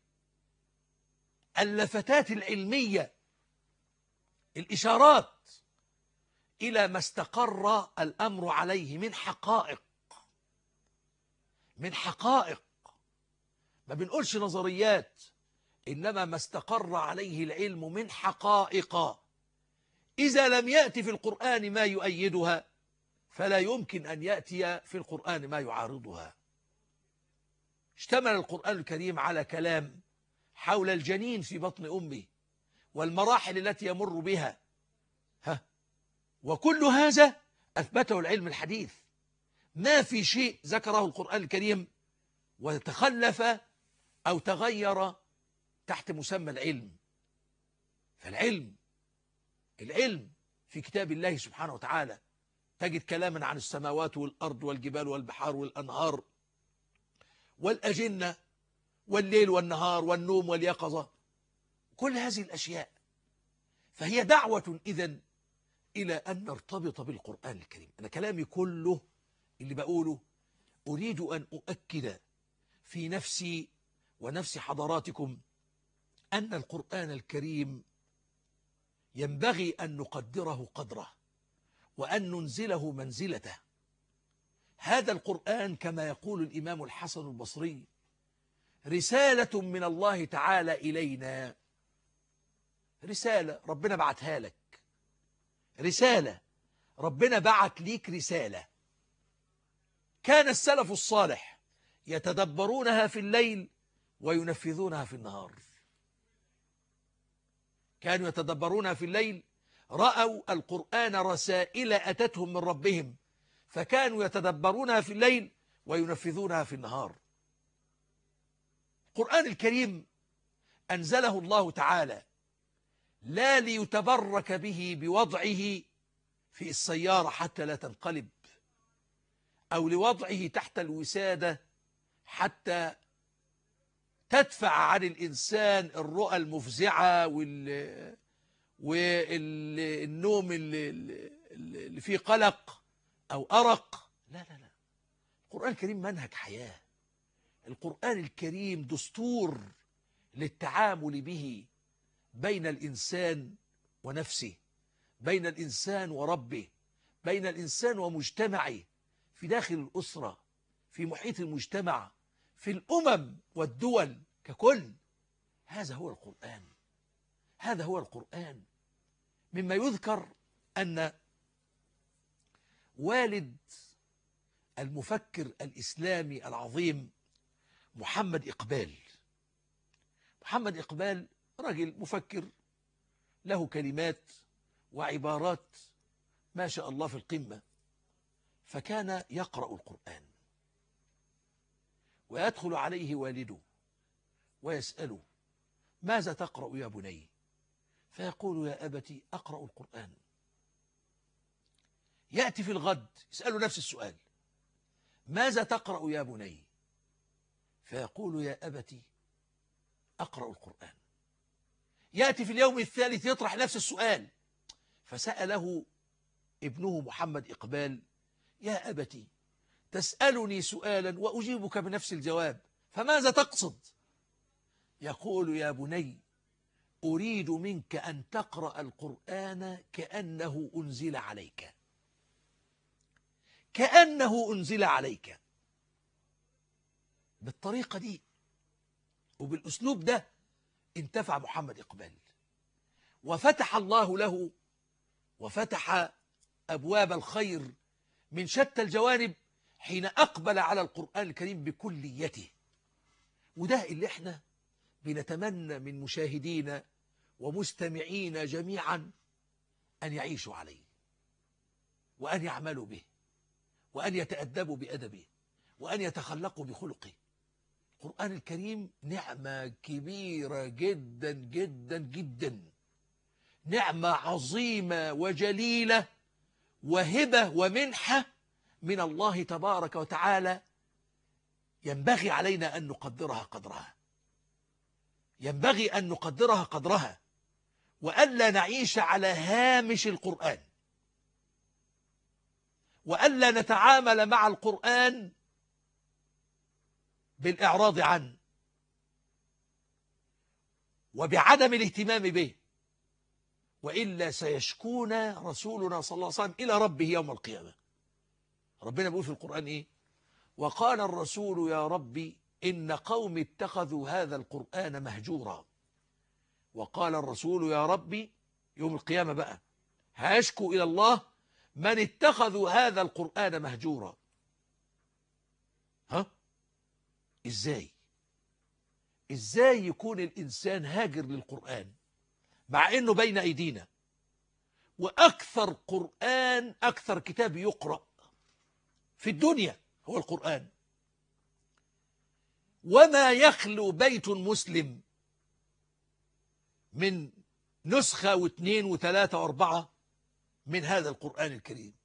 اللفتات العلمية الإشارات إلى ما استقر الأمر عليه من حقائق من حقائق ما بنقولش نظريات إنما ما استقر عليه العلم من حقائق إذا لم يأتي في القرآن ما يؤيدها فلا يمكن أن يأتي في القرآن ما يعارضها اشتمل القرآن الكريم على كلام حول الجنين في بطن أمه والمراحل التي يمر بها ها وكل هذا أثبته العلم الحديث ما في شيء ذكره القرآن الكريم وتخلف أو تغير تحت مسمى العلم فالعلم العلم في كتاب الله سبحانه وتعالى تجد كلاما عن السماوات والأرض والجبال والبحار والأنهار والأجنة والليل والنهار والنوم واليقظة كل هذه الأشياء فهي دعوة إذا إلى أن نرتبط بالقرآن الكريم أنا كلامي كله اللي بقوله أريد أن أؤكد في نفسي ونفس حضراتكم أن القرآن الكريم ينبغي أن نقدره قدره وأن ننزله منزلته هذا القرآن كما يقول الإمام الحسن البصري رسالة من الله تعالى إلينا رسالة ربنا بعتها لك رسالة ربنا بعت ليك رسالة كان السلف الصالح يتدبرونها في الليل وينفذونها في النهار كانوا يتدبرونها في الليل رأوا القرآن رسائل أتتهم من ربهم فكانوا يتدبرونها في الليل وينفذونها في النهار القرآن الكريم أنزله الله تعالى لا ليتبرك به بوضعه في السيارة حتى لا تنقلب أو لوضعه تحت الوسادة حتى تدفع عن الإنسان الرؤى المفزعة وال والنوم اللي, اللي فيه قلق أو أرق لا لا لا القرآن الكريم منهج حياة القرآن الكريم دستور للتعامل به بين الإنسان ونفسه بين الإنسان وربه بين الإنسان ومجتمعه في داخل الأسرة في محيط المجتمع في الأمم والدول ككل هذا هو القرآن هذا هو القرآن مما يذكر أن والد المفكر الإسلامي العظيم محمد إقبال محمد إقبال رجل مفكر له كلمات وعبارات ما شاء الله في القمة فكان يقرأ القرآن ويدخل عليه والده ويسأله ماذا تقرأ يا بني فيقول يا أبتي أقرأ القرآن يأتي في الغد اسأله نفس السؤال ماذا تقرأ يا بني فيقول يا أبتي أقرأ القرآن يأتي في اليوم الثالث يطرح نفس السؤال فسأله ابنه محمد إقبال يا أبتي تسألني سؤالا وأجيبك بنفس الجواب فماذا تقصد يقول يا بني أريد منك أن تقرأ القرآن كأنه أنزل عليك كأنه أنزل عليك بالطريقة دي وبالأسلوب ده انتفع محمد إقبال وفتح الله له وفتح أبواب الخير من شتى الجوانب حين أقبل على القرآن الكريم بكليته وده اللي احنا بنتمنى من مشاهدينا ومستمعينا جميعا أن يعيشوا عليه وأن يعملوا به وأن يتأدبوا بأدبه وأن يتخلقوا بخلقه القرآن الكريم نعمة كبيرة جدا جدا جدا نعمة عظيمة وجليلة وهبة ومنحة من الله تبارك وتعالى ينبغي علينا أن نقدرها قدرها ينبغي أن نقدرها قدرها وألا نعيش على هامش القرآن وألا نتعامل مع القرآن بالإعراض عنه وبعدم الاهتمام به وإلا سيشكون رسولنا صلى الله عليه وسلم إلى ربه يوم القيامة ربنا بيقول في القرآن إيه وقال الرسول يا ربي إن قوم اتخذوا هذا القرآن مهجورا وقال الرسول يا ربي يوم القيامة بقى هاشكو إلى الله من اتخذوا هذا القرآن مهجورا ها إزاي إزاي يكون الإنسان هاجر للقرآن مع أنه بين أيدينا وأكثر قرآن أكثر كتاب يقرأ في الدنيا هو القرآن وما يخلو بيت مسلم من نسخة واثنين وثلاثة واربعة من هذا القرآن الكريم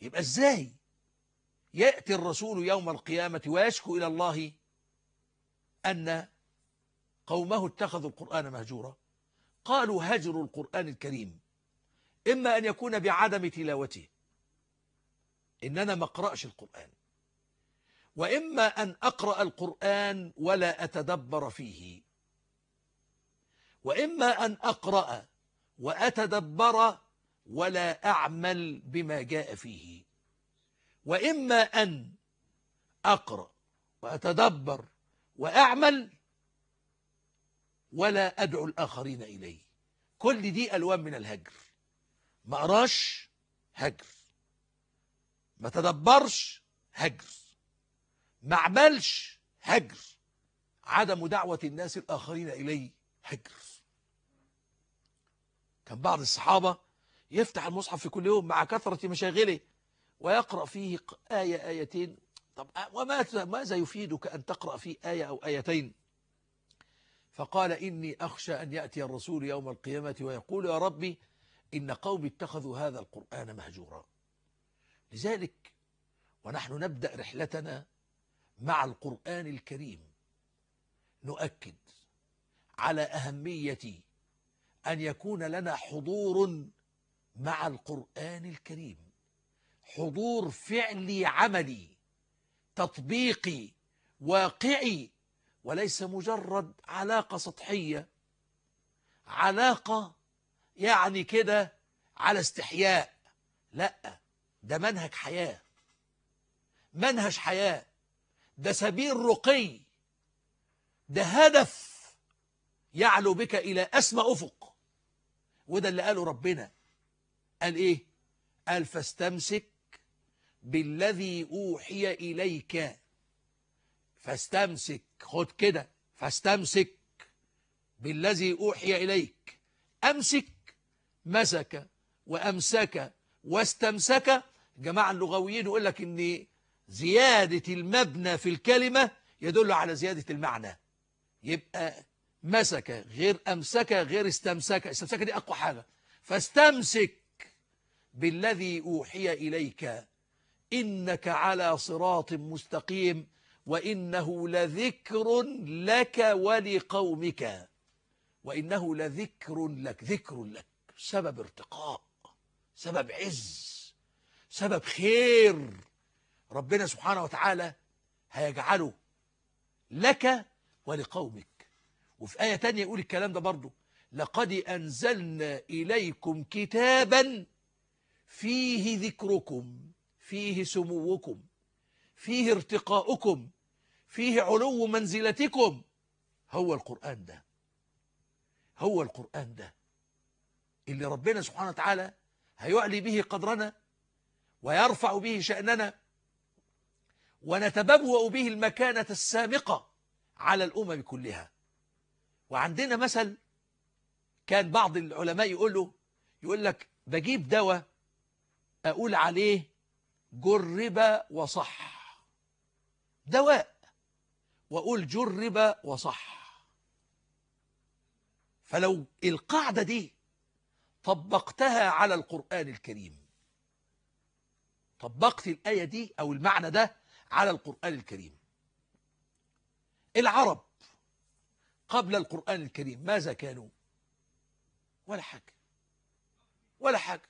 يبقى ازاي يأتي الرسول يوم القيامة ويشكو إلى الله أن قومه اتخذوا القرآن مهجورا قالوا هجر القرآن الكريم إما أن يكون بعدم تلاوته إن أنا ما أقرأش القرآن وإما أن أقرأ القرآن ولا أتدبر فيه وإما أن أقرأ وأتدبر ولا أعمل بما جاء فيه وإما أن أقرأ وأتدبر وأعمل ولا أدعو الآخرين إليه كل دي ألوان من الهجر ما أقراش هجر ما تدبرش هجر ما عملش هجر عدم دعوة الناس الآخرين إليه هجر كان بعض الصحابة يفتح المصحف في كل يوم مع كثرة مشاغله ويقرأ فيه آية آيتين طب آه، وماذا ماذا يفيدك أن تقرأ فيه آية أو آيتين فقال إني أخشى أن يأتي الرسول يوم القيامة ويقول يا ربي إن قوم اتخذوا هذا القرآن مهجورا لذلك ونحن نبدأ رحلتنا مع القرآن الكريم نؤكد على أهمية أن يكون لنا حضور مع القرآن الكريم حضور فعلي عملي تطبيقي واقعي وليس مجرد علاقة سطحية علاقة يعني كده على استحياء لا ده منهج حياة منهج حياة ده سبيل رقي ده هدف يعلو بك إلى أسمى أفق وده اللي قاله ربنا قال إيه قال فاستمسك بالذي أوحي إليك فاستمسك خد كده فاستمسك بالذي أوحي إليك أمسك مسك وأمسك واستمسك جماعة اللغويين يقول لك إن زيادة المبنى في الكلمة يدل على زيادة المعنى يبقى مسك غير أمسك غير استمسك استمسك دي أقوى حاجة فاستمسك بالذي أوحي إليك إنك على صراط مستقيم وإنه لذكر لك ولقومك وإنه لذكر لك ذكر لك سبب ارتقاء سبب عز سبب خير ربنا سبحانه وتعالى هيجعله لك ولقومك وفي آية تانية يقول الكلام ده برضو لقد أنزلنا إليكم كتابا فيه ذكركم فيه سموكم فيه ارتقاؤكم فيه علو منزلتكم هو القرآن ده هو القرآن ده اللي ربنا سبحانه وتعالى هيعلي به قدرنا ويرفع به شأننا ونتبوأ به المكانة السامقة على الأمم كلها وعندنا مثل كان بعض العلماء يقول له يقول لك بجيب دواء أقول عليه جرب وصح دواء وأقول جرب وصح فلو القاعدة دي طبقتها على القرآن الكريم طبقت الآية دي أو المعنى ده على القرآن الكريم العرب قبل القرآن الكريم ماذا كانوا ولا حاجة ولا حاجة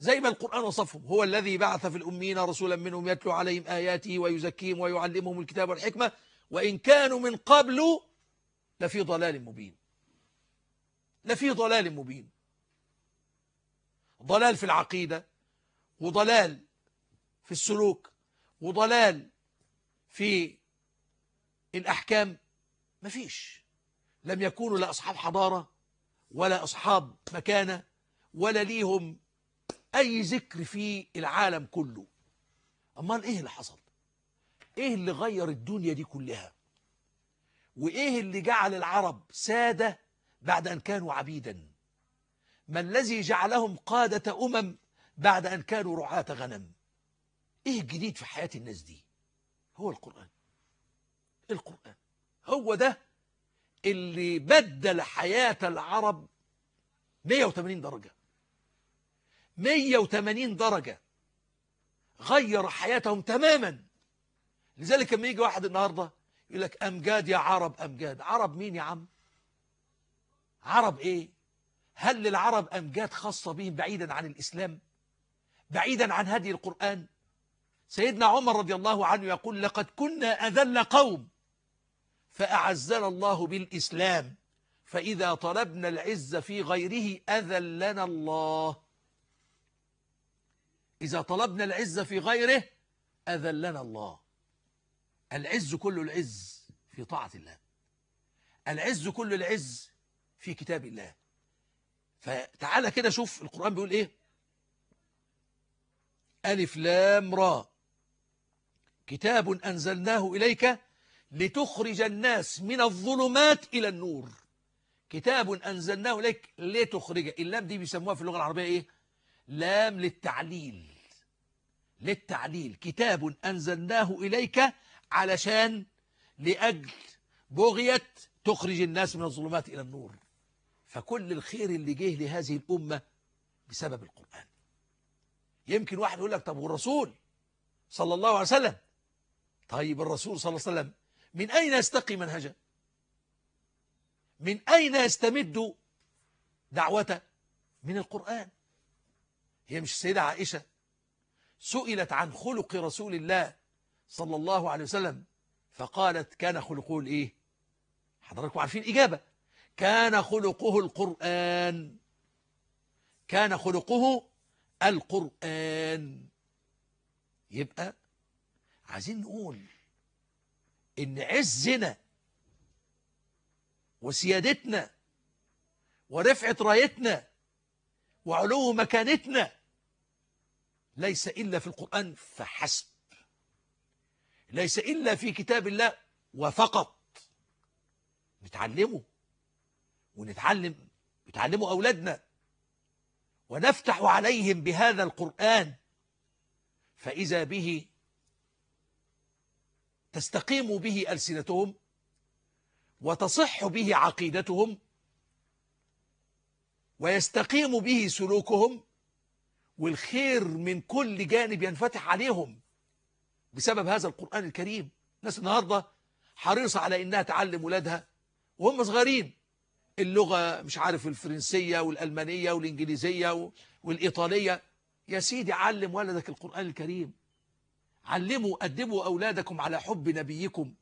زي ما القرآن وصفهم هو الذي بعث في الأمين رسولا منهم يتلو عليهم آياته ويزكيهم ويعلمهم الكتاب والحكمة وإن كانوا من قبل لفي ضلال مبين لفي ضلال مبين ضلال في العقيدة وضلال في السلوك وضلال في الأحكام مفيش لم يكونوا لا أصحاب حضارة ولا أصحاب مكانة ولا ليهم أي ذكر في العالم كله أمال إيه اللي حصل إيه اللي غير الدنيا دي كلها وإيه اللي جعل العرب سادة بعد أن كانوا عبيدا ما الذي جعلهم قادة أمم بعد أن كانوا رعاة غنم ايه الجديد في حياة الناس دي هو القرآن القرآن هو ده اللي بدل حياة العرب 180 درجة 180 درجة غير حياتهم تماما لذلك لما يجي واحد النهاردة يقول لك أمجاد يا عرب أمجاد عرب مين يا عم عرب إيه هل للعرب أمجاد خاصة بهم بعيدا عن الإسلام بعيدا عن هدي القرآن سيدنا عمر رضي الله عنه يقول لقد كنا أذل قوم فأعزنا الله بالإسلام فإذا طلبنا العز في غيره أذلنا الله إذا طلبنا العز في غيره أذلنا الله العز كل العز في طاعة الله العز كل العز في كتاب الله فتعالى كده شوف القرآن بيقول إيه ألف لام را كتاب أنزلناه إليك لتخرج الناس من الظلمات إلى النور كتاب أنزلناه إليك لتخرج اللام دي بيسموها في اللغة العربية إيه؟ لام للتعليل للتعليل كتاب أنزلناه إليك علشان لأجل بغية تخرج الناس من الظلمات إلى النور فكل الخير اللي جه لهذه الأمة بسبب القرآن يمكن واحد يقول لك طب والرسول صلى الله عليه وسلم طيب الرسول صلى الله عليه وسلم من أين يستقي منهجه من أين يستمد دعوته من القرآن هي مش السيدة عائشة سئلت عن خلق رسول الله صلى الله عليه وسلم فقالت كان خلقه الايه حضراتكم عارفين الإجابة كان خلقه القرآن كان خلقه القرآن يبقى عايزين نقول ان عزنا وسيادتنا ورفعة رايتنا وعلو مكانتنا ليس إلا في القرآن فحسب ليس إلا في كتاب الله وفقط نتعلمه ونتعلم نتعلمه أولادنا ونفتح عليهم بهذا القرآن فإذا به تستقيم به ألسنتهم وتصح به عقيدتهم ويستقيم به سلوكهم والخير من كل جانب ينفتح عليهم بسبب هذا القرآن الكريم ناس النهاردة حريصة على إنها تعلم ولادها وهم صغيرين اللغة مش عارف الفرنسية والألمانية والإنجليزية والإيطالية يا سيدي علم ولدك القرآن الكريم علموا أدبوا أولادكم على حب نبيكم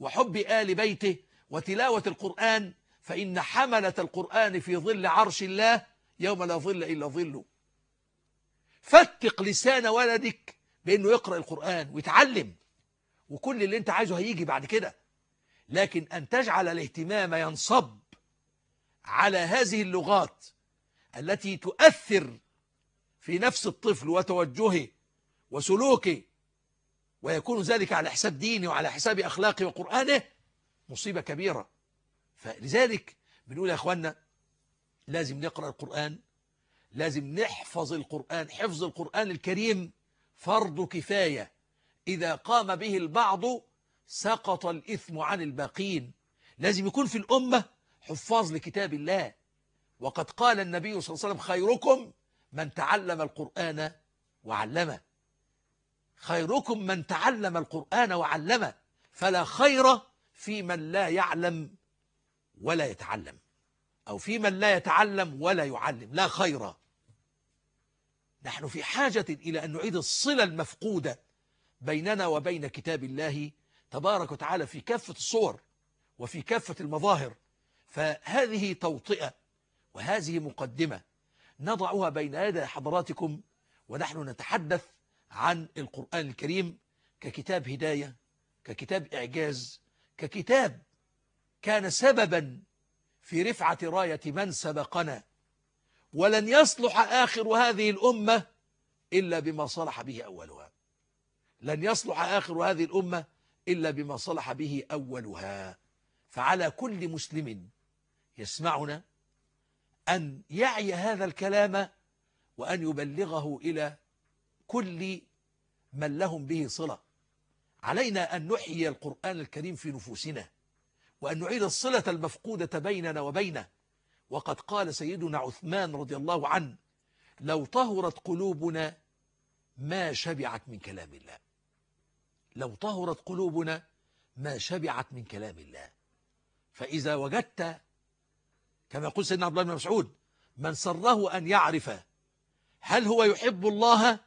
وحب آل بيته وتلاوة القرآن فإن حملة القرآن في ظل عرش الله يوم لا ظل إلا ظله فتق لسان ولدك بأنه يقرأ القرآن ويتعلم وكل اللي انت عايزه هيجي بعد كده لكن أن تجعل الاهتمام ينصب على هذه اللغات التي تؤثر في نفس الطفل وتوجهه وسلوكه ويكون ذلك على حساب ديني وعلى حساب أخلاقي وقرآنه مصيبة كبيرة فلذلك بنقول يا أخوانا لازم نقرأ القرآن لازم نحفظ القرآن حفظ القرآن الكريم فرض كفاية إذا قام به البعض سقط الإثم عن الباقين لازم يكون في الأمة حفاظ لكتاب الله وقد قال النبي صلى الله عليه وسلم خيركم من تعلم القرآن وعلمه خيركم من تعلم القرآن وعلمه فلا خير في من لا يعلم ولا يتعلم أو في من لا يتعلم ولا يعلم لا خير نحن في حاجة إلى أن نعيد الصلة المفقودة بيننا وبين كتاب الله تبارك وتعالى في كافة الصور وفي كافة المظاهر فهذه توطئة وهذه مقدمة نضعها بين يدي حضراتكم ونحن نتحدث عن القرآن الكريم ككتاب هداية ككتاب إعجاز ككتاب كان سببا في رفعة راية من سبقنا ولن يصلح آخر هذه الأمة إلا بما صلح به أولها لن يصلح آخر هذه الأمة إلا بما صلح به أولها فعلى كل مسلم يسمعنا أن يعي هذا الكلام وأن يبلغه إلى كل من لهم به صلة علينا أن نحيي القرآن الكريم في نفوسنا وأن نعيد الصلة المفقودة بيننا وبينه وقد قال سيدنا عثمان رضي الله عنه لو طهرت قلوبنا ما شبعت من كلام الله لو طهرت قلوبنا ما شبعت من كلام الله فإذا وجدت كما يقول سيدنا عبد الله بن مسعود من سره أن يعرف هل هو يحب الله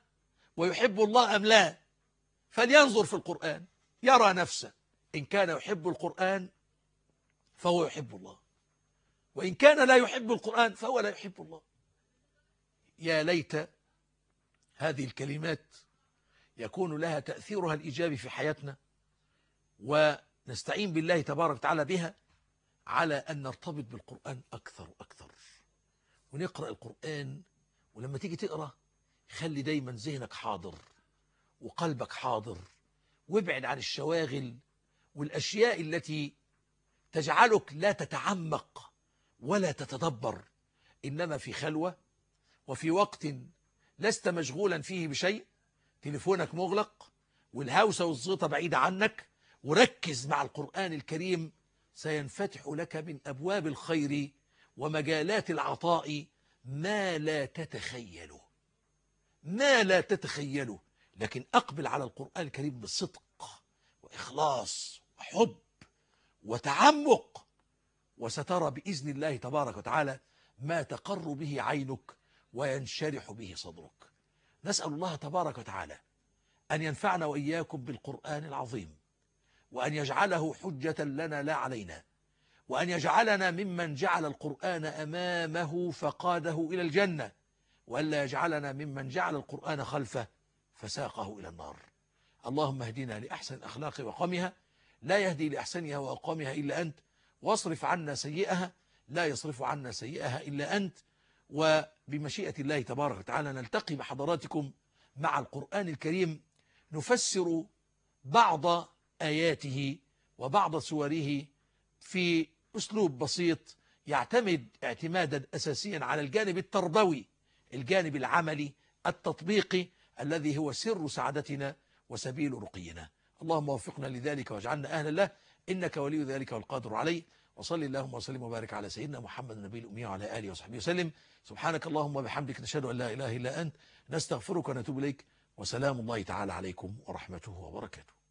ويحب الله أم لا فلينظر في القرآن يرى نفسه إن كان يحب القرآن فهو يحب الله وإن كان لا يحب القرآن فهو لا يحب الله يا ليت هذه الكلمات يكون لها تأثيرها الإيجابي في حياتنا ونستعين بالله تبارك وتعالى بها على أن نرتبط بالقرآن أكثر وأكثر ونقرأ القرآن ولما تيجي تقرأ خلي دايما ذهنك حاضر وقلبك حاضر وابعد عن الشواغل والأشياء التي تجعلك لا تتعمق ولا تتدبر إنما في خلوة وفي وقت لست مشغولا فيه بشيء تليفونك مغلق والهوسة والزيطة بعيدة عنك وركز مع القرآن الكريم سينفتح لك من أبواب الخير ومجالات العطاء ما لا تتخيله ما لا تتخيله لكن أقبل على القرآن الكريم بصدق وإخلاص وحب وتعمق وسترى بإذن الله تبارك وتعالى ما تقر به عينك وينشرح به صدرك نسأل الله تبارك وتعالى أن ينفعنا وإياكم بالقرآن العظيم وأن يجعله حجة لنا لا علينا وأن يجعلنا ممن جعل القرآن أمامه فقاده إلى الجنة وألا يجعلنا ممن جعل القرآن خلفه فساقه إلى النار اللهم اهدنا لأحسن أخلاق وقامها لا يهدي لأحسنها وقامها إلا أنت واصرف عنا سيئها لا يصرف عنا سيئها إلا أنت وبمشيئة الله تبارك وتعالى نلتقي بحضراتكم مع القرآن الكريم نفسر بعض آياته وبعض سوره في أسلوب بسيط يعتمد اعتمادا أساسيا على الجانب التربوي الجانب العملي التطبيقي الذي هو سر سعادتنا وسبيل رقينا اللهم وفقنا لذلك واجعلنا أهلا له إنك ولي ذلك والقادر عليه وصل اللهم وسلم وبارك على سيدنا محمد النبي الأمي وعلى آله وصحبه وسلم سبحانك اللهم وبحمدك نشهد أن لا إله إلا أنت نستغفرك ونتوب إليك وسلام الله تعالى عليكم ورحمته وبركاته